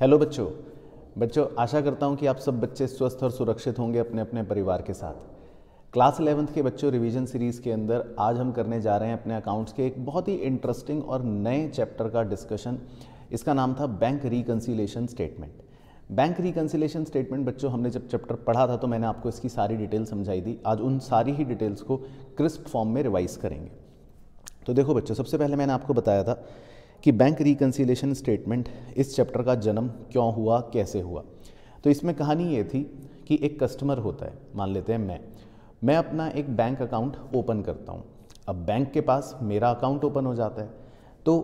hello बच्चों बच्चों आशा करता हूँ कि आप सब बच्चे स्वस्थ और सुरक्षित होंगे अपने अपने परिवार के साथ क्लास इलेवंथ के बच्चों रिवीजन सीरीज़ के अंदर आज हम करने जा रहे हैं अपने अकाउंट्स के एक बहुत ही इंटरेस्टिंग और नए चैप्टर का डिस्कशन इसका नाम था bank reconciliation statement bank reconciliation statement बच्चों हमने जब चैप्टर पढ़ा था तो मैंने आपको इसकी सारी डिटेल समझाई दी आज उन सारी ही डिटेल्स को क्रिस्प फॉर्म में रिवाइज करेंगे तो देखो बच्चों सबसे पहले मैंने आपको बताया था कि बैंक रिकन्सिलेशन स्टेटमेंट इस चैप्टर का जन्म क्यों हुआ कैसे हुआ तो इसमें कहानी ये थी कि एक कस्टमर होता है मान लेते हैं मैं मैं अपना एक बैंक अकाउंट ओपन करता हूँ अब बैंक के पास मेरा अकाउंट ओपन हो जाता है तो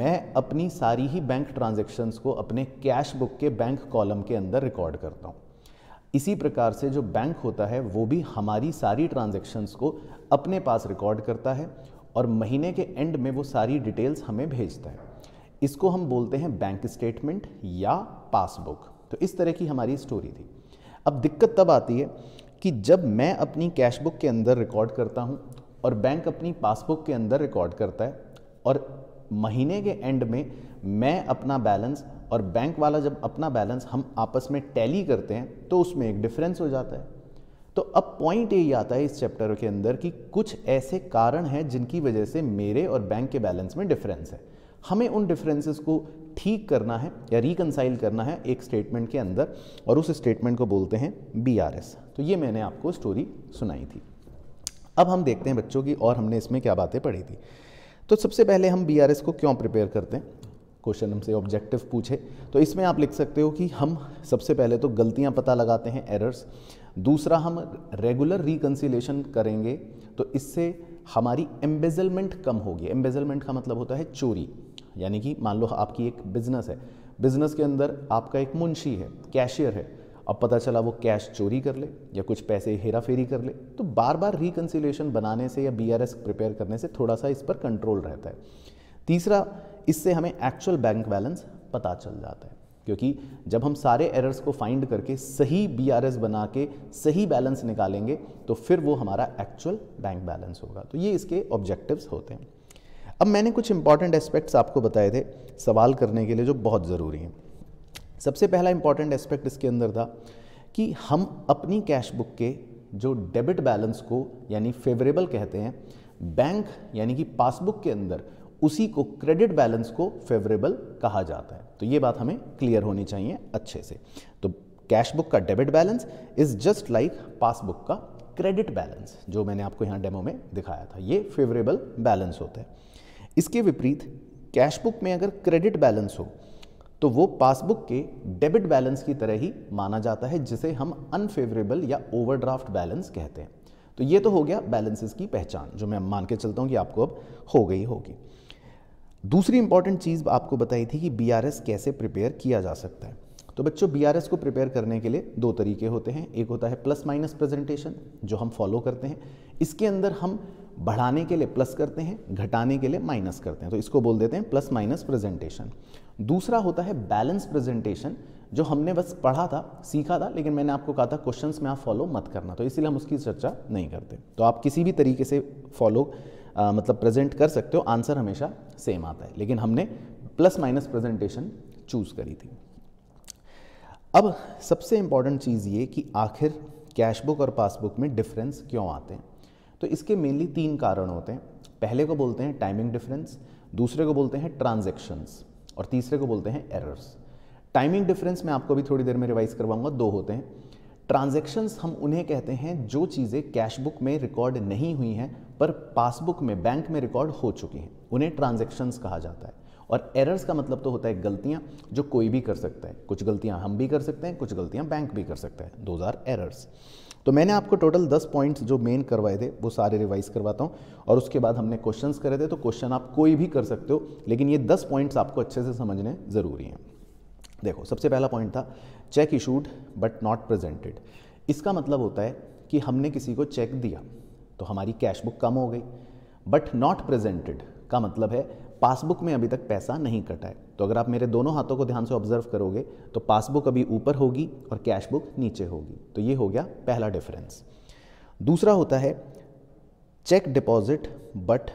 मैं अपनी सारी ही बैंक ट्रांजेक्शन्स को अपने कैश बुक के बैंक कॉलम के अंदर रिकॉर्ड करता हूँ इसी प्रकार से जो बैंक होता है वो भी हमारी सारी ट्रांजेक्शन्स को अपने पास रिकॉर्ड करता है और महीने के एंड में वो सारी डिटेल्स हमें भेजता है इसको हम बोलते हैं बैंक स्टेटमेंट या पासबुक तो इस तरह की हमारी स्टोरी थी अब दिक्कत तब आती है कि जब मैं अपनी कैशबुक के अंदर रिकॉर्ड करता हूँ और बैंक अपनी पासबुक के अंदर रिकॉर्ड करता है और महीने के एंड में मैं अपना बैलेंस और बैंक वाला जब अपना बैलेंस हम आपस में टैली करते हैं तो उसमें एक डिफरेंस हो जाता है तो अब पॉइंट यही आता है इस चैप्टर के अंदर कि कुछ ऐसे कारण हैं जिनकी वजह से मेरे और बैंक के बैलेंस में डिफरेंस है हमें उन डिफरेंसेस को ठीक करना है या रिकनसाइल करना है एक स्टेटमेंट के अंदर और उस स्टेटमेंट को बोलते हैं बी तो ये मैंने आपको स्टोरी सुनाई थी अब हम देखते हैं बच्चों की और हमने इसमें क्या बातें पढ़ी थी तो सबसे पहले हम बी को क्यों प्रिपेयर करते हैं क्वेश्चन हमसे ऑब्जेक्टिव पूछे तो इसमें आप लिख सकते हो कि हम सबसे पहले तो गलतियां पता लगाते हैं एरर्स दूसरा हम रेगुलर रिकन्सिलेशन करेंगे तो इससे हमारी एम्बेजलमेंट कम होगी एम्बेजलमेंट का मतलब होता है चोरी यानी कि मान लो आपकी एक बिजनेस है बिजनेस के अंदर आपका एक मुंशी है कैशियर है अब पता चला वो कैश चोरी कर ले या कुछ पैसे हेरा फेरी कर ले तो बार बार रिकन्सिलेशन बनाने से या बी प्रिपेयर करने से थोड़ा सा इस पर कंट्रोल रहता है तीसरा इससे हमें एक्चुअल बैंक बैलेंस पता चल जाता है क्योंकि जब हम सारे एरर्स को फाइंड करके सही बी बना के सही बैलेंस निकालेंगे तो फिर वो हमारा एक्चुअल बैंक बैलेंस होगा तो ये इसके ऑब्जेक्टिव्स होते हैं अब मैंने कुछ इंपॉर्टेंट एस्पेक्ट्स आपको बताए थे सवाल करने के लिए जो बहुत ज़रूरी हैं सबसे पहला इंपॉर्टेंट एस्पेक्ट इसके अंदर था कि हम अपनी कैश बुक के जो डेबिट बैलेंस को यानी फेवरेबल कहते हैं बैंक यानी कि पासबुक के अंदर उसी को क्रेडिट बैलेंस को फेवरेबल कहा जाता है तो ये बात हमें क्लियर होनी चाहिए अच्छे से तो कैश बुक का debit balance is just like passbook का क्रेडिट बैलेंस जो मैंने आपको यहाँ डेमो में दिखाया था ये फेवरेबल बैलेंस होता है इसके विपरीत कैश बुक में अगर क्रेडिट बैलेंस हो तो वो पासबुक के डेबिट बैलेंस की तरह ही माना जाता है जिसे हम अनफेवरेबल या ओवरड्राफ्ट बैलेंस कहते हैं तो ये तो हो गया बैलेंसेस की पहचान जो मैं मान के चलता हूँ कि आपको अब हो गई होगी दूसरी इंपॉर्टेंट चीज़ आपको बताई थी कि बी कैसे प्रिपेयर किया जा सकता है तो बच्चों बी को प्रिपेयर करने के लिए दो तरीके होते हैं एक होता है प्लस माइनस प्रेजेंटेशन जो हम फॉलो करते हैं इसके अंदर हम बढ़ाने के लिए प्लस करते हैं घटाने के लिए माइनस करते हैं तो इसको बोल देते हैं प्लस माइनस प्रेजेंटेशन दूसरा होता है बैलेंस प्रेजेंटेशन जो हमने बस पढ़ा था सीखा था लेकिन मैंने आपको कहा था क्वेश्चंस में आप फॉलो मत करना तो इसलिए हम उसकी चर्चा नहीं करते तो आप किसी भी तरीके से फॉलो आ, मतलब प्रेजेंट कर सकते हो आंसर हमेशा सेम आता है लेकिन हमने प्लस माइनस प्रेजेंटेशन चूज़ करी थी अब सबसे इंपॉर्टेंट चीज़ ये कि आखिर कैश बुक और पासबुक में डिफरेंस क्यों आते हैं तो इसके मेनली तीन कारण होते हैं पहले को बोलते हैं टाइमिंग डिफरेंस दूसरे को बोलते हैं ट्रांजेक्शन्स और तीसरे को बोलते हैं एरर्स टाइमिंग डिफरेंस मैं आपको भी थोड़ी देर में रिवाइज करवाऊंगा दो होते हैं ट्रांजेक्शन्स हम उन्हें कहते हैं जो चीज़ें कैश बुक में रिकॉर्ड नहीं हुई हैं पर पासबुक में बैंक में रिकॉर्ड हो चुकी हैं उन्हें ट्रांजेक्शन्स कहा जाता है और एरर्स का मतलब तो होता है गलतियाँ जो कोई भी कर सकता है कुछ गलतियाँ हम भी कर सकते हैं कुछ गलतियाँ बैंक भी कर सकता है दोज आर एरर्स तो मैंने आपको टोटल दस पॉइंट्स जो मेन करवाए थे वो सारे रिवाइज करवाता हूँ और उसके बाद हमने क्वेश्चंस करे थे तो क्वेश्चन आप कोई भी कर सकते हो लेकिन ये दस पॉइंट्स आपको अच्छे से समझने ज़रूरी हैं देखो सबसे पहला पॉइंट था cheque issued but not presented इसका मतलब होता है कि हमने किसी को चेक दिया तो हमारी कैश बुक कम हो गई बट नॉट प्रेजेंटेड का मतलब है पासबुक में अभी तक पैसा नहीं कटा है तो अगर आप मेरे दोनों हाथों को ध्यान से ऑब्जर्व करोगे तो पासबुक अभी ऊपर होगी और कैश बुक नीचे होगी तो ये हो गया पहला डिफरेंस दूसरा होता है cheque deposit but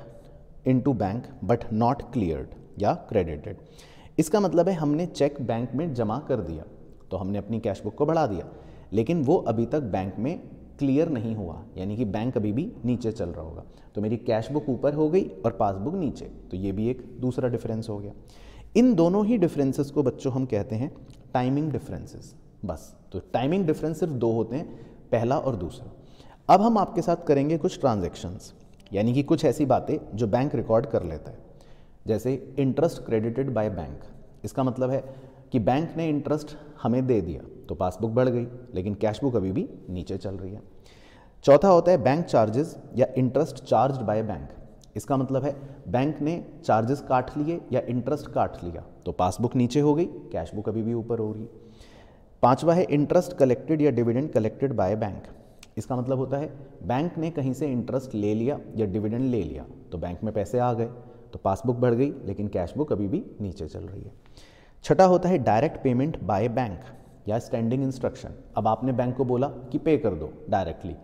into bank but not cleared या क्रेडिटेड इसका मतलब है हमने चेक बैंक में जमा कर दिया तो हमने अपनी कैश बुक को बढ़ा दिया लेकिन वो अभी तक बैंक में क्लियर नहीं हुआ यानी कि बैंक अभी भी नीचे चल रहा होगा तो मेरी कैश बुक ऊपर हो गई और पासबुक नीचे तो ये भी एक दूसरा डिफरेंस हो गया इन दोनों ही डिफरेंसेस को बच्चों हम कहते हैं टाइमिंग डिफरेंसेस बस तो टाइमिंग डिफरेंस सिर्फ दो होते हैं पहला और दूसरा अब हम आपके साथ करेंगे कुछ ट्रांजेक्शन्स यानी कि कुछ ऐसी बातें जो बैंक रिकॉर्ड कर लेता है जैसे इंटरेस्ट क्रेडिटेड बाय बैंक इसका मतलब है कि बैंक ने इंटरेस्ट हमें दे दिया तो पासबुक बढ़ गई लेकिन कैशबुक अभी भी नीचे चल रही है चौथा होता है बैंक चार्जेस या इंटरेस्ट चार्ज बाय बैंक इसका मतलब है बैंक ने चार्जेस काट लिए या इंटरेस्ट काट लिया तो पासबुक नीचे हो गई कैशबुक अभी भी ऊपर हो रही पांचवा है इंटरेस्ट कलेक्टेड या डिविडेंड कलेक्टेड बाय बैंक इसका मतलब होता है बैंक ने कहीं से इंटरेस्ट ले लिया या डिविडेंड ले लिया तो बैंक में पैसे आ गए तो पासबुक बढ़ गई लेकिन कैश बुक अभी भी नीचे चल रही है छठा होता है डायरेक्ट पेमेंट बाय बैंक या स्टैंडिंग इंस्ट्रक्शन अब आपने बैंक को बोला कि पे कर दो डायरेक्टली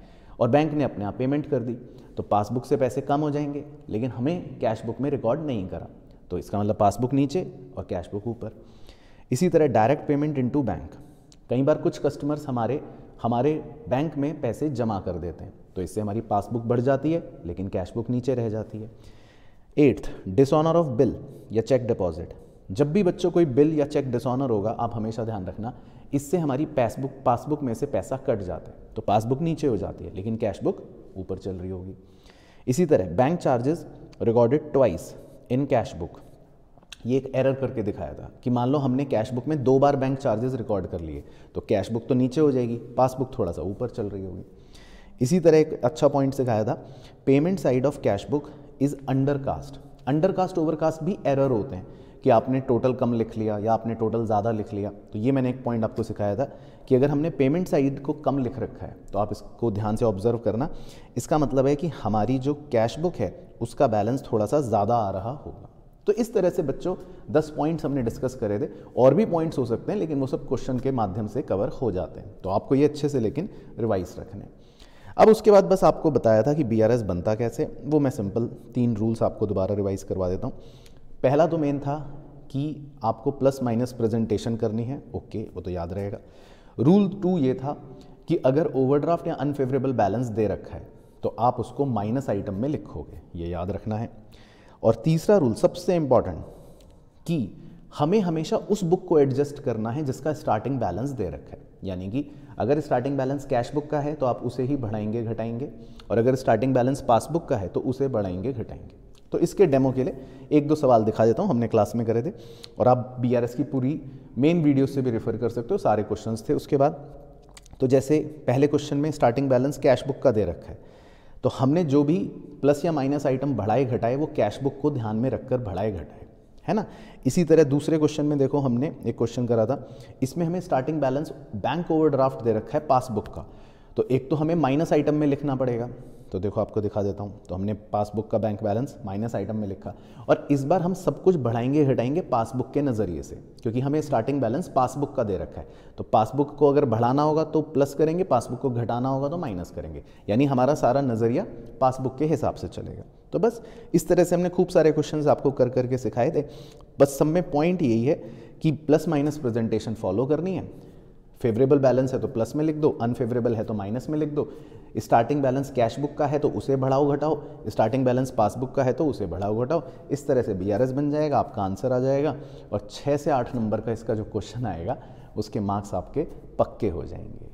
और बैंक ने अपने आप पेमेंट कर दी तो पासबुक से पैसे कम हो जाएंगे लेकिन हमें कैश बुक में रिकॉर्ड नहीं करा तो इसका मतलब पासबुक नीचे और कैश बुक ऊपर इसी तरह direct payment into bank कई बार कुछ कस्टमर्स हमारे हमारे बैंक में पैसे जमा कर देते हैं तो इससे हमारी पासबुक बढ़ जाती है लेकिन कैश बुक नीचे रह जाती है एट्थ डिसऑनर ऑफ बिल या चेक डिपॉजिट जब भी बच्चों कोई बिल या चेक डिसऑनर होगा आप हमेशा ध्यान रखना इससे हमारी पासबुक पासबुक में से पैसा कट जाता है तो पासबुक नीचे हो जाती है लेकिन कैश बुक ऊपर चल रही होगी इसी तरह bank charges recorded twice in cash book ये एक एरर करके दिखाया था कि मान लो हमने कैश बुक में दो बार बैंक चार्जेस रिकॉर्ड कर लिए तो कैश बुक तो नीचे हो जाएगी पासबुक थोड़ा सा ऊपर चल रही होगी इसी तरह एक अच्छा पॉइंट सिखाया था payment side of cash book is under cast under cast over cast भी एरर होते हैं कि आपने टोटल कम लिख लिया या आपने टोटल ज़्यादा लिख लिया तो ये मैंने एक पॉइंट आपको सिखाया था कि अगर हमने पेमेंट साइड को कम लिख रखा है तो आप इसको ध्यान से ऑब्जर्व करना इसका मतलब है कि हमारी जो कैश बुक है उसका बैलेंस थोड़ा सा ज़्यादा आ रहा होगा तो इस तरह से बच्चों दस पॉइंट्स हमने डिस्कस करे थे और भी पॉइंट्स हो सकते हैं लेकिन वो सब क्वेश्चन के माध्यम से कवर हो जाते हैं तो आपको ये अच्छे से लेकिन रिवाइज रखने अब उसके बाद बस आपको बताया था कि बी बनता कैसे वो मैं सिंपल तीन रूल्स आपको दोबारा रिवाइज़ करवा देता हूँ पहला तो मेन था कि आपको प्लस माइनस प्रेजेंटेशन करनी है ओके वो तो याद रहेगा रूल टू ये था कि अगर ओवरड्राफ्ट या अनफेवरेबल बैलेंस दे रखा है तो आप उसको माइनस आइटम में लिखोगे ये याद रखना है और तीसरा रूल सबसे इम्पॉर्टेंट कि हमें हमेशा उस बुक को एडजस्ट करना है जिसका स्टार्टिंग बैलेंस दे रखा है यानी कि अगर स्टार्टिंग बैलेंस कैश बुक का है तो आप उसे ही बढ़ाएंगे घटाएंगे और अगर स्टार्टिंग बैलेंस पासबुक का है तो उसे बढ़ाएंगे घटाएंगे तो इसके डेमो के लिए एक दो सवाल दिखा देता हूँ हमने क्लास में करे थे और आप बी की पूरी मेन वीडियो से भी रेफर कर सकते हो सारे क्वेश्चन थे उसके बाद तो जैसे पहले क्वेश्चन में स्टार्टिंग बैलेंस कैश बुक का दे रखा है तो हमने जो भी प्लस या माइनस आइटम बढ़ाए घटाए वो कैश बुक को ध्यान में रखकर बढ़ाए घटाए है ना इसी तरह दूसरे क्वेश्चन में देखो हमने एक क्वेश्चन करा था इसमें हमें स्टार्टिंग बैलेंस बैंक ओवरड्राफ्ट दे रखा है पासबुक का तो एक तो हमें माइनस आइटम में लिखना पड़ेगा तो देखो आपको दिखा देता हूँ तो हमने पासबुक का बैंक बैलेंस माइनस आइटम में लिखा और इस बार हम सब कुछ बढ़ाएंगे घटाएंगे पासबुक के नज़रिए से क्योंकि हमें स्टार्टिंग बैलेंस पासबुक का दे रखा है तो पासबुक को अगर बढ़ाना होगा तो प्लस करेंगे पासबुक को घटाना होगा तो माइनस करेंगे यानी हमारा सारा नज़रिया पासबुक के हिसाब से चलेगा तो बस इस तरह से हमने खूब सारे क्वेश्चन आपको कर करके सिखाए थे बस सब में पॉइंट यही है कि प्लस माइनस प्रेजेंटेशन फॉलो करनी है फेवरेबल बैलेंस है तो प्लस में लिख दो अनफेवरेबल है तो माइनस में लिख दो स्टार्टिंग बैलेंस कैश बुक का है तो उसे बढ़ाओ घटाओ स्टार्टिंग बैलेंस पासबुक का है तो उसे बढ़ाओ घटाओ इस तरह से बी बन जाएगा आपका आंसर आ जाएगा और छः से आठ नंबर का इसका जो क्वेश्चन आएगा उसके मार्क्स आपके पक्के हो जाएंगे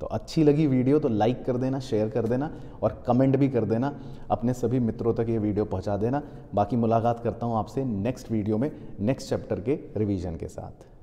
तो अच्छी लगी वीडियो तो लाइक कर देना शेयर कर देना और कमेंट भी कर देना अपने सभी मित्रों तक ये वीडियो पहुंचा देना बाकी मुलाकात करता हूं आपसे नेक्स्ट वीडियो में नेक्स्ट चैप्टर के रिवीजन के साथ